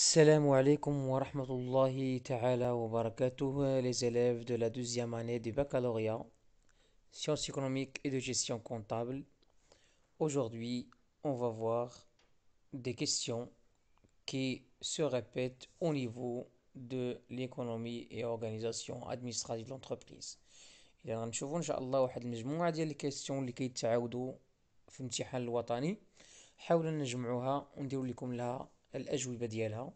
Salam alaikum wa rahmatullahi ta'ala wa barakatuh, les élèves de la deuxième année du baccalauréat, sciences économiques et de gestion comptable. Aujourd'hui, on va voir des questions qui se répètent au niveau de l'économie et organisation administrative de l'entreprise. إذا غنشوفوا إن شاء الله واحد les ديال الكيستيون اللي se في les الوطني حاولنا نجمعوها les لكم لها je dire là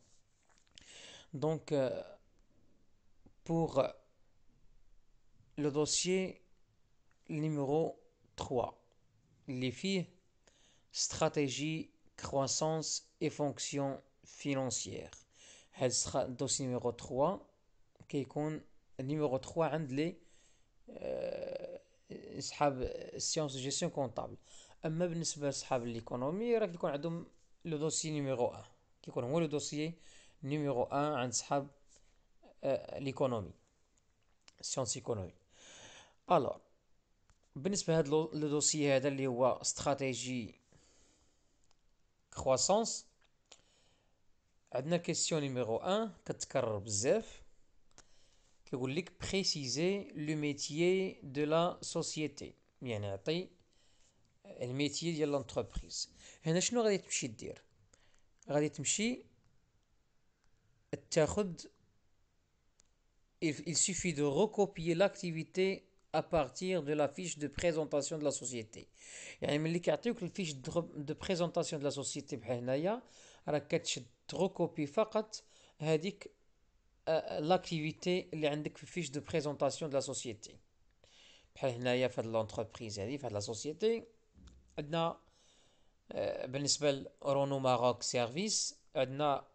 donc euh, pour le dossier numéro 3 les filles stratégie croissance et fonctions financières ce sera dossier numéro 3 le numéro 3 ang les sciences gestion comptable même l'économie le dossier numéro 1 qui est le dossier numéro 1 en ce qui concerne l'économie, Science économique. Alors, ce dossier le dossier là, il stratégie croissance. la question numéro 1 qu'est-ce que c'est préciser le métier de la société. Il y a un métier, le métier de l'entreprise. Qu'est-ce que dire غادي تمشي تاخذ il suffit de recopier l'activité à partir de la fiche de présentation de la société يعني ملي كيعطيوك الفيش دو بريزونطاسيون دو لا سوسيتي بحال هنايا راك كتشد تروكوبي فقط هذيك لاكتيفيتي اللي عندك في الفيش دو بريزونطاسيون دو لا سوسيتي بحال هنايا في هاد لونتربريز هادي في هاد لا سوسيتي عندنا Bénéspère Renault Maroc Service.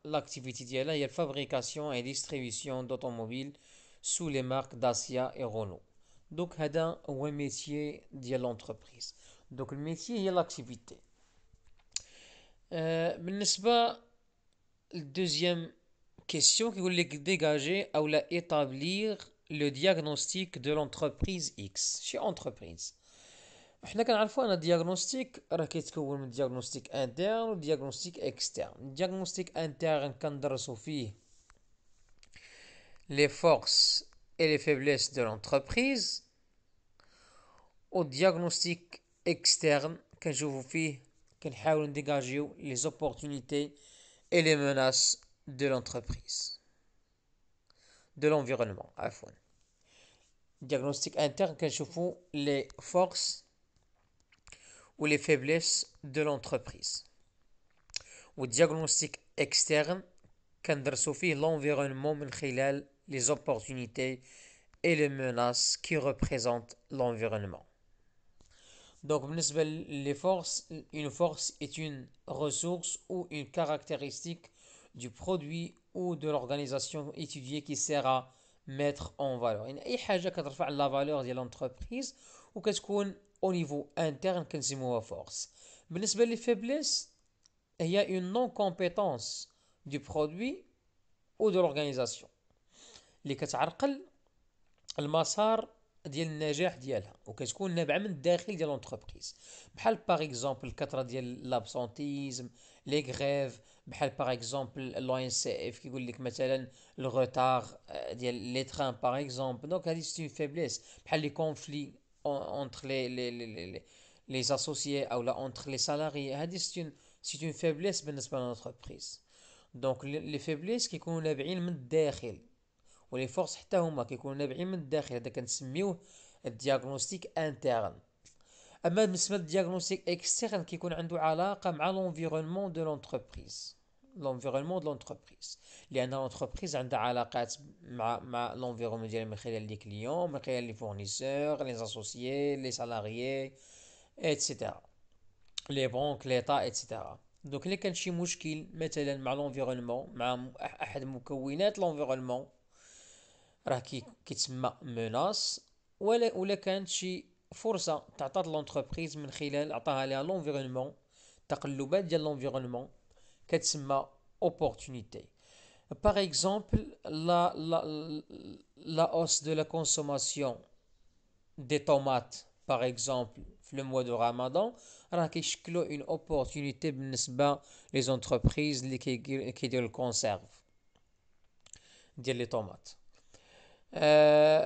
L'activité qui est là, fabrication et distribution d'automobiles sous les marques Dacia et Renault. Donc, il y a un métier, de l'entreprise. Donc, le métier, il y a l'activité. la deuxième question que vous voulez dégager, vous la établir le diagnostic de l'entreprise X chez Entreprise. Nous un diagnostic, un diagnostic interne ou diagnostic externe. Diagnostic interne quand on les forces et les faiblesses de l'entreprise. Au diagnostic externe, quand je vous fais, les opportunités et les menaces de l'entreprise, de l'environnement. Alors diagnostic interne, quand je vous fais les forces ou les faiblesses de l'entreprise. Au diagnostic externe, كندرسو sophie l'environnement les opportunités et les menaces qui représentent l'environnement. Donc, les forces, une force est une ressource ou une caractéristique du produit ou de l'organisation étudiée qui sert à mettre en valeur. une chose qui كترفع la valeur de l'entreprise qu'on au niveau interne à force il y a une non compétence du produit ou de l'organisation Les كتعرقل المسار ديال النجاح ديالها وكتكون نابعه من الداخل ديال لونتربريز بحال باغ اكزومبل ديال لابسونتيزم لي غريف بحال باغ اكزومبل سي اف كيقول لك مثلا entre les associés ou entre les salariés. C'est une faiblesse de ben, l'entreprise. Donc, les faiblesses qui sont les défis ou les forces qui connaissent les défis, c'est un diagnostic interne. Et même le diagnostic externe qui a les défis comme l'environnement de l'entreprise. لونفيرونمون دو لونتربريز لان لونتربريز عندها علاقات مع مع لونفيرونمون ديالها من خلال لي كليون من خلال لي فورنيسور لي زاسوسي لي سالاريي ايتترا لي بنك ليطا ايتترا دونك الا كان شي مشكل مثلا مع لونفيرونمون مع احد مكونات لونفيرونمون راه كي كيتسمى مناص ولا ولا كانت شي فرصه تعطات لونتربريز من خلال عطاها ليها لونفيرونمون تقلبات ديال لونفيرونمون une opportunité. Par exemple, la, la, la hausse de la consommation des tomates, par exemple, le mois de Ramadan, c'est une opportunité pour les entreprises qui conservent les ديال لي طوماط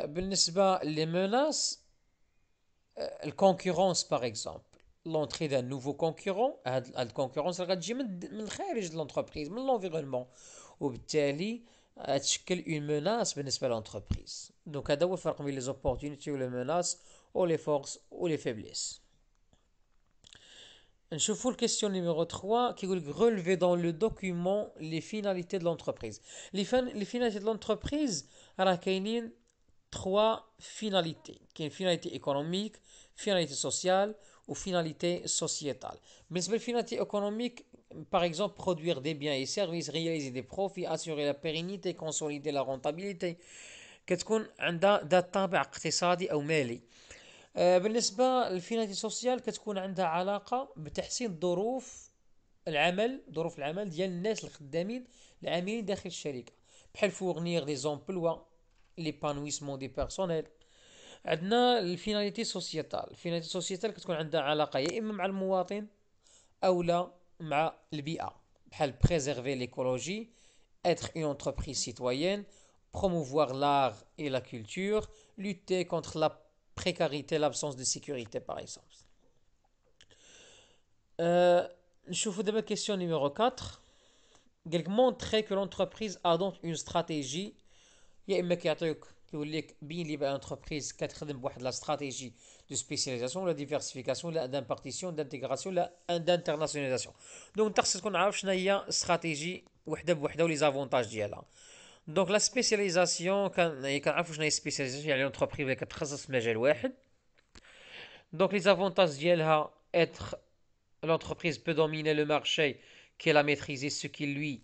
بالنسبه les menaces euh, concurrence, par exemple l'entrée d'un nouveau concurrent, à la concurrence, le va être de l'entreprise, l'environnement. Ou peut est une menace ben, pour l'entreprise. Donc, il faut faire les opportunités ou les menaces, ou les forces ou les faiblesses. Je pose question numéro 3 qui est relever dans le document les finalités de l'entreprise. Les, les finalités de l'entreprise, il y a trois finalités. Il y une finalité économique, finalité sociale, aux finalités sociétales. Mais les finalités économiques, par exemple, produire des biens et services, réaliser des profits, assurer la pérennité, consolider la rentabilité, euh, كتكون عندها طابع اقتصادي مالي. بالنسبة سوسيال كتكون عندها بتحسين ظروف العمل ظروف العمل ديال الناس العاملين داخل بحال Maintenant, les finalités sociétales. Les finalités sociétales, quest qu'on a dans la rayée, même à l'Mouatin, où là, ma l'BIA. Elle préserve l'écologie, être une entreprise citoyenne, promouvoir l'art et la culture, lutter contre la précarité, l'absence de sécurité, par exemple. Euh, je vous donne ma question numéro 4. Montrer que l'entreprise a donc une stratégie. Il y a les billets d'entreprise, quatre de la stratégie de spécialisation, la diversification, la partition d'intégration et d'internationalisation. Donc, à ce qu'on a, je stratégie ou les avantages d'iel Donc, la spécialisation, quand il y a une spécialisation, il y a 13 Donc, les avantages d'iel à être l'entreprise peut dominer le marché qu'elle a maîtrisé ce qui lui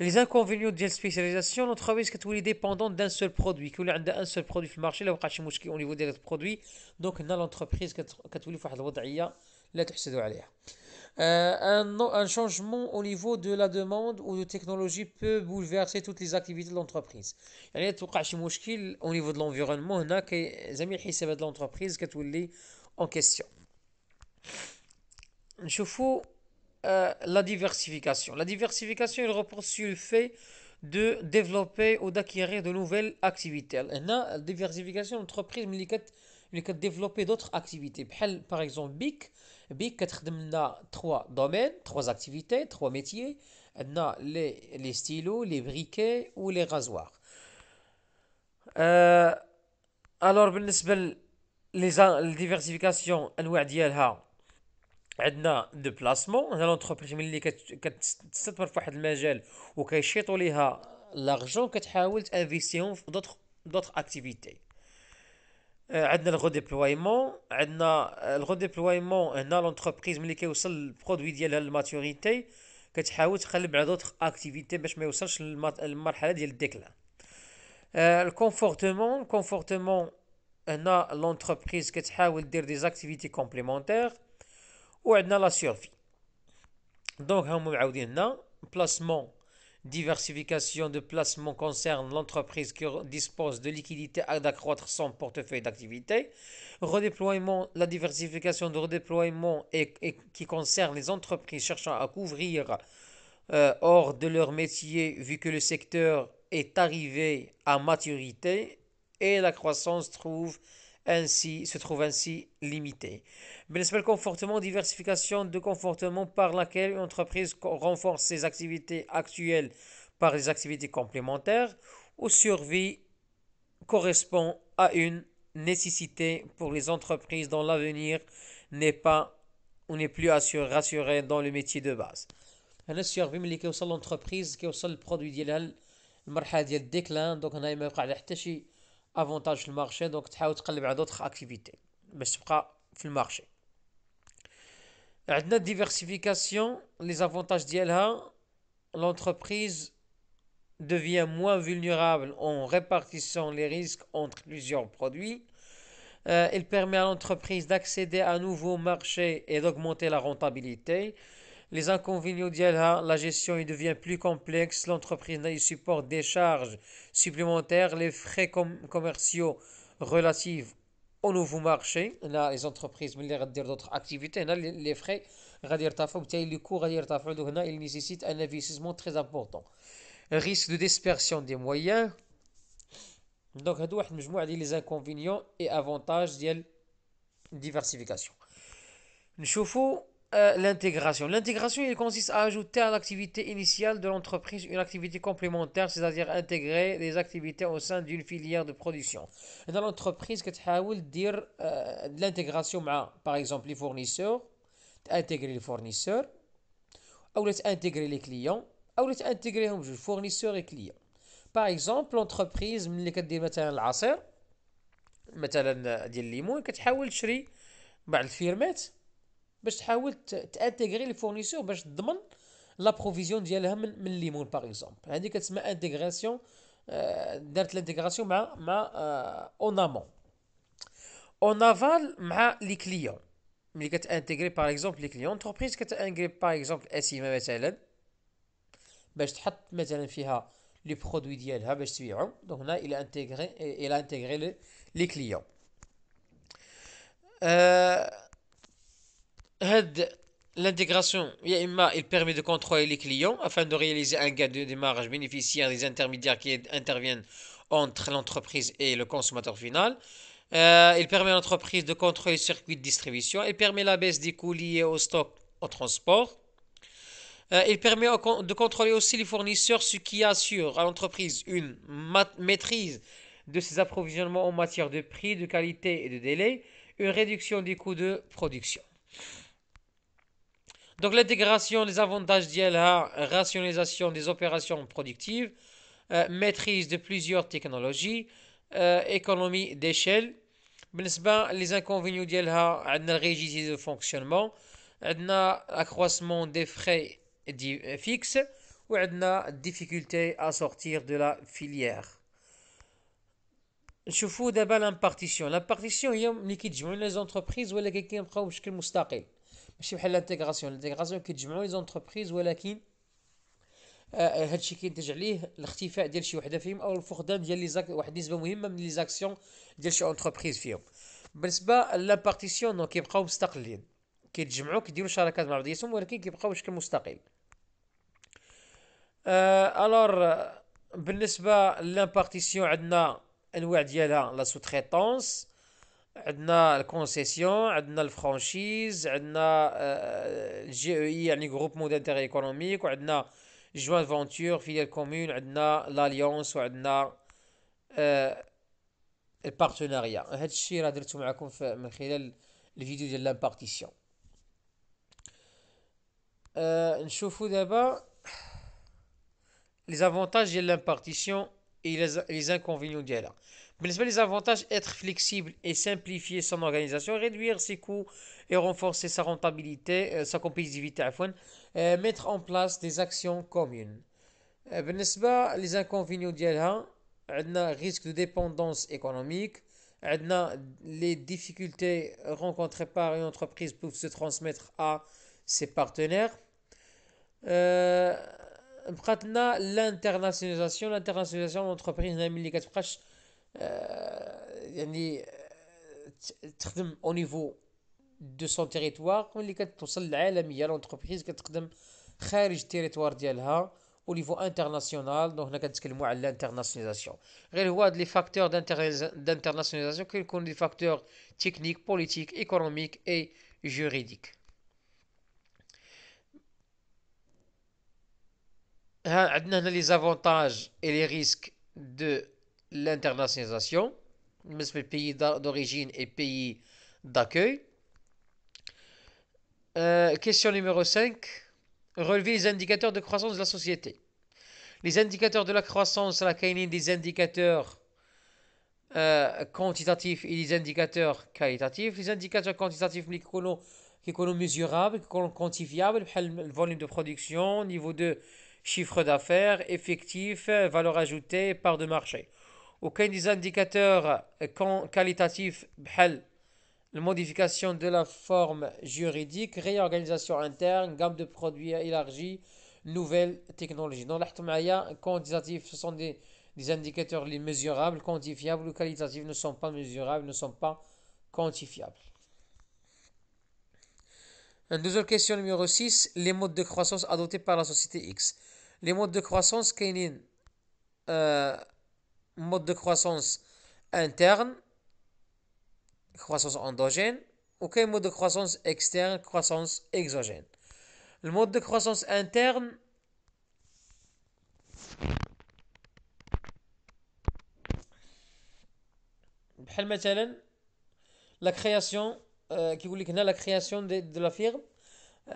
les inconvénients de la spécialisation, l'entreprise est dépendante d'un seul produit. Si on a un seul produit sur le marché, il y a au niveau des produits. Donc, y a l'entreprise qui est euh, un, un changement au niveau de la demande ou de technologie peut bouleverser toutes les activités de l'entreprise. Il y a au niveau de l'environnement, on a amis qui de l'entreprise qui est en question. Je euh, la diversification. La diversification, elle repose sur le fait de développer ou d'acquérir de nouvelles activités. La diversification, l'entreprise, elle peut développer d'autres activités. Par exemple, BIC, BIC, a trois domaines, trois activités, trois métiers. Elle a les, stylos, les briquets ou les rasoirs. Euh, alors, بالنسبة les diversifications, elle عندنا دو بلاسمون هنا لونتربريز ملي كتستثمر في واحد المجال وكيشيطوا ليها لارجون كتحاول تانفيستيهم في دوطخ دوطخ اكتيفيتي عندنا الغو ديبلويمون عندنا الغو آه، ديبلويمون هنا لونتربريز ملي كيوصل البرودوي ديالها للماتوريتي كتحاول تقلب على دوطخ اكتيفيتي باش ما يوصلش للمرحله ديال الديكلان الكونفورتمون آه، الكونفورتمون هنا لونتربريز كتحاول دير دي زاكتيفيتي كومبليمونتير وعندنا la سيرفي Donc, هما معاودين placement, diversification de placement concerne l'entreprise qui dispose de liquidités à d'accroître son portefeuille d'activité. Redéploiement, la diversification de redéploiement et, qui concerne les entreprises cherchant à couvrir euh, hors de leur métier vu que le secteur est arrivé à maturité et la croissance trouve ainsi, se trouve ainsi limité. le confortement, diversification de confortement par laquelle une entreprise renforce ses activités actuelles par des activités complémentaires ou survie correspond à une nécessité pour les entreprises dont l'avenir n'est pas ou n'est plus assuré, rassuré dans le métier de base. survie survie qui كيوصل l'entreprise, qui produit ديالها produit ديال déclin, donc هنا a يوقع لها حتى شي افونتاج في المارشي دونك تحاول d'autres activités mais ce sera sur marché. marché. عندنا diversification, les avantages ديالها l'entreprise devient moins vulnérable en répartissant les risques entre plusieurs produits. Euh, elle il permet à l'entreprise d'accéder à nouveaux marchés et d'augmenter la rentabilité. Les inconvénients d'IALHA, la gestion y devient plus complexe, l'entreprise y supporte des charges supplémentaires, les frais commerciaux relatifs au nouveau marché, les entreprises mais dire d'autres activités, les frais, les coûts, il nécessitent un investissement très important. Risque de dispersion des moyens. Donc, les inconvénients et avantages de diversification. Nous euh, l'intégration. L'intégration, il consiste à ajouter à l'activité initiale de l'entreprise une activité complémentaire, c'est-à-dire intégrer des activités au sein d'une filière de production. dans l'entreprise, que tu dire euh, l'intégration, par exemple, les fournisseurs, intégrer les fournisseurs, ou intégrer les clients, ou intégrer les hein, fournisseurs et clients. Par exemple, l'entreprise, qui كدير مثلا العصير مثلا ديال الليمون كتحاول تشري بعض الفيرمات باش تحاول تانتيغري لي فورنيسور باش تضمن لابروفيزيون ديالها من من الليمون باغ اكزومبل هذه كتسمى انتيغراسيون آه، دارت لانتيغراسيون مع مع اون امون اون افال مع لي كليون ملي كتانتيغري باغ اكزومبل لي كليون انتربريز كتانتيغري باغ اكزومبل اسيما مثلا باش تحط مثلا فيها لي برودوي ديالها باش تبيعهم دونك هنا الى انتيغري الى انتيغري لي كليون أه L'intégration, il permet de contrôler les clients afin de réaliser un gain de démarrage bénéficiaire des intermédiaires qui interviennent entre l'entreprise et le consommateur final. il euh, permet à l'entreprise de contrôler le circuit de distribution. Il permet la baisse des coûts liés au stock, au transport. il euh, permet de contrôler aussi les fournisseurs, ce qui assure à l'entreprise une maîtrise de ses approvisionnements en matière de prix, de qualité et de délai, une réduction des coûts de production. Donc l'intégration, les avantages d'ILA, rationalisation des opérations productives, euh, maîtrise de plusieurs technologies, euh, économie d'échelle. Les inconvénients d'ILA, la rigidité de fonctionnement, l'accroissement des frais euh, fixes ou difficulté à sortir de la filière. Je نشوفوا partition, une partition هي les entreprises les زونتربريز ولا qui بشكل مستقل ماشي بحال الانتيغراسيون الانتيغراسيون كيتجمعوا لي زونتربريز ولكن آه هادشي آه، كينتج عليه الاختفاء ديال شي وحده فيهم او الفقدان ديال لي زاك واحد النسبه مهمه من لي زاكسيون ديال شي اونتربريز فيهم بالنسبه لابارتيسيون دونك كيبقاو مستقلين كيتجمعوا كيديروا شراكات مع بعضياتهم ولكن كيبقاو بشكل مستقل آه الور بالنسبه للامبارتيسيون عندنا انواع ديالها لا سوتريتونس عندنا الكونسيسيون عندنا الفرانشيز عندنا آه، جي او اي يعني جروبمون دانتيغ ايكونوميك وعندنا جوان فونتور فيال كومون عندنا لاليونس وعندنا البارتناريا هذا الشيء راه درتو معكم من خلال الفيديو ديال لامبارتيسيون أه نشوفو دابا لي زافونتاج ديال لامبارتيسيون اي لي زانكونفينيون ديالها Les avantages, être flexible et simplifier son organisation, réduire ses coûts et renforcer sa rentabilité, euh, sa compétitivité, euh, mettre en place des actions communes. Les inconvénients un risque de dépendance économique, les difficultés rencontrées par une entreprise peuvent se transmettre à ses partenaires. Euh, l'internationalisation, l'internationalisation de l'entreprise, euh, euh, au niveau de son territoire, comme les quatre seuls l'entreprise qui a été créée au territoire au niveau international, donc on a parler que l'internationalisation. Les facteurs d'internationalisation, quels sont les facteurs techniques, politiques, économiques et juridiques. Les avantages et les risques de l'internationalisation, le pays d'origine et pays d'accueil. Euh, question numéro 5. Relever les indicateurs de croissance de la société. Les indicateurs de la croissance, la y des indicateurs euh, quantitatifs et des indicateurs qualitatifs. Les indicateurs quantitatifs, les mesurables, volume de production, niveau de chiffre d'affaires, effectif, valeur ajoutée, part de marché aucun des indicateurs qualitatifs la modification de la forme juridique, réorganisation interne, gamme de produits élargie, nouvelles technologies. Dans l'Ahtamaya, quantitatif, ce sont des, des indicateurs mesurables, quantifiables ou qualitatifs ne sont pas mesurables, ne sont pas quantifiables. Une deuxième question numéro 6, les modes de croissance adoptés par la société X. Les modes de croissance, y mode de croissance interne, croissance endogène, ou mode de croissance externe, croissance exogène. Le mode de croissance interne, la création, euh, qui qui de la هنا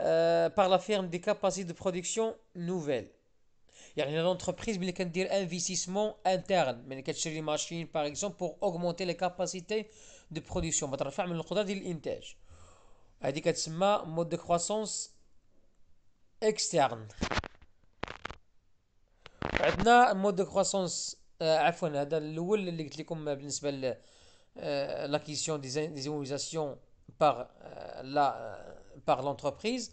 euh, par la firme des capacités de production nouvelles il y a une entreprise qui dit investissement interne, mais qui cherche des machines, par exemple, pour augmenter les capacités de production. On va faire un autre mode de croissance externe. On un mode de croissance externe. On a un mode de croissance qui euh, dit euh, euh, l'acquisition des immunisations par l'entreprise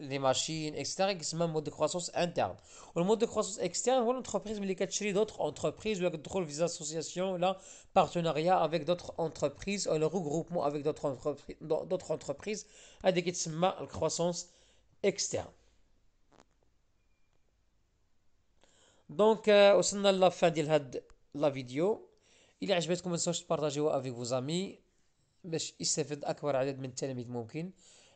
les machines, etc., qui se un mode de croissance interne. Ou le mode de croissance externe, l'entreprise, mais les d'autres entreprises, ou contrôle des associations, là, partenariat avec d'autres entreprises, le regroupement avec d'autres entreprises, d'autres entreprises, qui se croissance externe. Donc, euh, au sein de la fin de la vidéo. Il عجبتكم ما à partager avec vos amis باش possible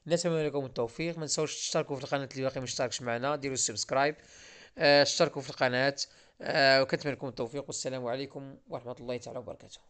نتمنى لكم التوفيق ما تنساوش تشتركوا في القناه اللي باقي مشتركش معنا ديروا سبسكرايب آه، اشتركوا في القناه آه، وكنتمنى لكم التوفيق والسلام عليكم ورحمه الله تعالى وبركاته